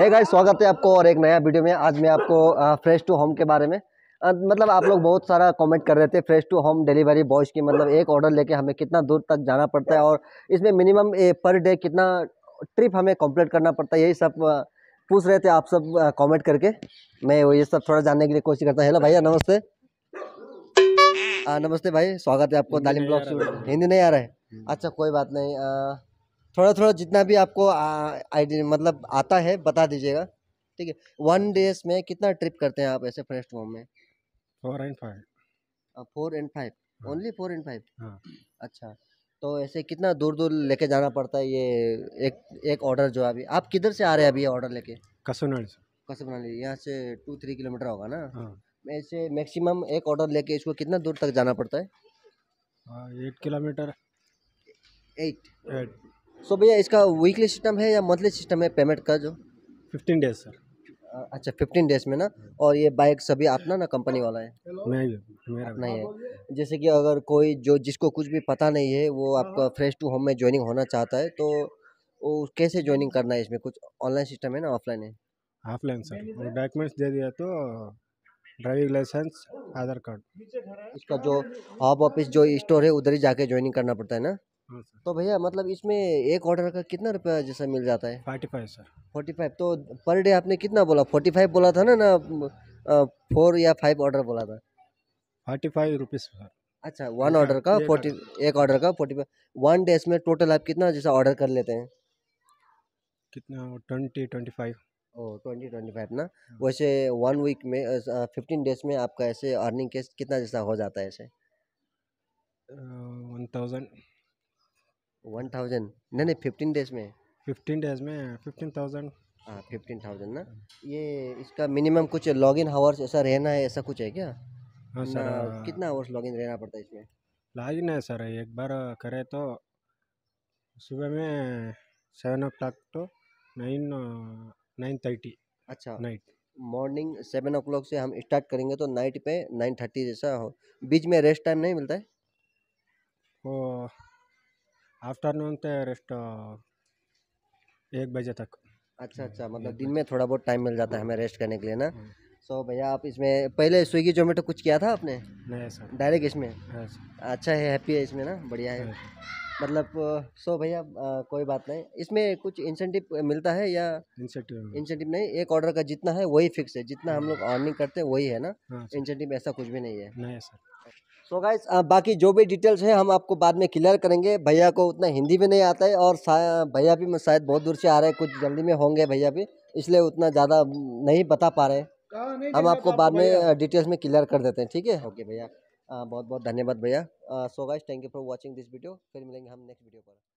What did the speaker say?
है गाइस स्वागत है आपको और एक नया वीडियो में आज मैं आपको फ्रेश टू होम के बारे में मतलब आप लोग बहुत सारा कमेंट कर रहे थे fresh to home delivery boys की मतलब एक ऑर्डर लेके हमें कितना दूर तक जाना पड़ता है और इसमें मिनिमम पर डे कितना ट्रिप हमें कंप्लीट करना पड़ता है यही सब पूछ रहे थे आप सब कॉमेंट करके मैं ये सब थोड़ा जानने के लिए कोशिश करता हूँ हेलो भैया नमस्ते नमस्ते भाई स्वागत है आपको तालीम ब्लॉग हिंदी नहीं आ रहा है अच्छा कोई बात नहीं थोड़ा थोड़ा जितना भी आपको आइडिया मतलब आता है बता दीजिएगा ठीक है वन डेज में कितना ट्रिप करते हैं आप ऐसे फ्रेश होम में four and five four and five हाँ। ओनली फोर एंड फाइव हाँ। अच्छा तो ऐसे कितना दूर दूर लेके जाना पड़ता है ये एक एक ऑर्डर जो अभी आप किधर से आ रहे हैं अभी ये ऑर्डर लेके कसुनाली से कसुनाली यहाँ से टू थ्री किलोमीटर होगा ना हाँ। ऐसे मैक्सिमम एक ऑर्डर लेके इसको कितना दूर तक जाना पड़ता है एट किलोमीटर एट सो भैया इसका वीकली सिस्टम है या मंथली सिस्टम है पेमेंट का जो फिफ्टीन डेज सर अच्छा फिफ्टीन डेज में ना और ये बाइक सभी अपना ना कंपनी वाला है मेरा नहीं है जैसे कि अगर कोई जो जिसको कुछ भी पता नहीं है वो आपका फ्रेश टू होम में ज्वाइनिंग होना चाहता है तो वो कैसे ज्वाइनिंग करना है इसमें कुछ ऑनलाइन सिस्टम है ना ऑफलाइन है ऑफलाइन सर डॉक्यूमेंट्स दे दिया तो ड्राइविंग लाइसेंस आधार कार्ड इसका जो हॉप ऑफिस जो स्टोर है उधर ही जाके ज्वाइनिंग करना पड़ता है ना हाँ तो भैया मतलब इसमें एक ऑर्डर का कितना रुपया जैसा मिल जाता है forty five sir forty five तो पर डे आपने कितना बोला फोर्टी फाइव बोला था ना ना फोर या फाइव ऑर्डर बोला था फोर्टी फाइव रुपीज़ सर अच्छा वन ऑर्डर का फोर्टी एक ऑर्डर का फोर्टी फाइव वन डेज में टोटल आप कितना जैसा ऑर्डर कर लेते हैं कितना twenty twenty five oh twenty twenty five ना हाँ। वैसे वन वीक में फिफ्टीन डेज में आपका ऐसे अर्निंग केस कितना जैसा हो जाता है ऐसे वन थाउजेंड वन थाउजेंड नहीं नहीं फिफ्टीन डेज में फिफ्टीन डेज में फिफ्टीन थाउजेंड हाँ फिफ्टीन थाउजेंड ना ये इसका मिनिमम कुछ लॉग इन हावर्स ऐसा रहना है ऐसा कुछ है क्या हाँ सर हाँ। कितना आवर्स लॉग इन रहना पड़ता है इसमें लॉगिन है सर एक बार करे तो सुबह में seven o'clock to nine nine thirty अच्छा night morning seven o'clock से हम स्टार्ट करेंगे तो नाइट पे नाइन थर्टी जैसा हो बीच में रेस्ट टाइम नहीं मिलता है आफ्टरनून तो रेस्ट एक बजे तक अच्छा अच्छा मतलब दिन में थोड़ा बहुत टाइम मिल जाता है हमें रेस्ट करने के लिए ना सो हाँ। so, भैया आप इसमें पहले स्विगी जोमेटो कुछ किया था आपने नहीं सर डायरेक्ट इसमें हाँ, अच्छा है हैप्पी है इसमें ना बढ़िया है हाँ, मतलब सो भैया कोई बात नहीं इसमें कुछ इंसेंटिव मिलता है या इंसेंटिव इंसेंटिव नहीं एक ऑर्डर का जितना है वही फिक्स है जितना हम लोग अर्निंग करते हैं वही है ना इंसेंटिव ऐसा कुछ भी नहीं है नहीं सर तो गाइस बाकी जो भी डिटेल्स हैं हम आपको बाद में क्लियर करेंगे भैया को उतना हिंदी भी नहीं आता है और भैया भी शायद बहुत दूर से आ रहे हैं कुछ जल्दी में होंगे भैया भी इसलिए उतना ज़्यादा नहीं बता पा रहे हम आपको बाद में डिटेल्स में क्लियर कर देते हैं ठीक है ओके भैया बहुत बहुत धन्यवाद भैया so guys thank you for watching this video फिर मिलेंगे हम नेक्स्ट वीडियो पर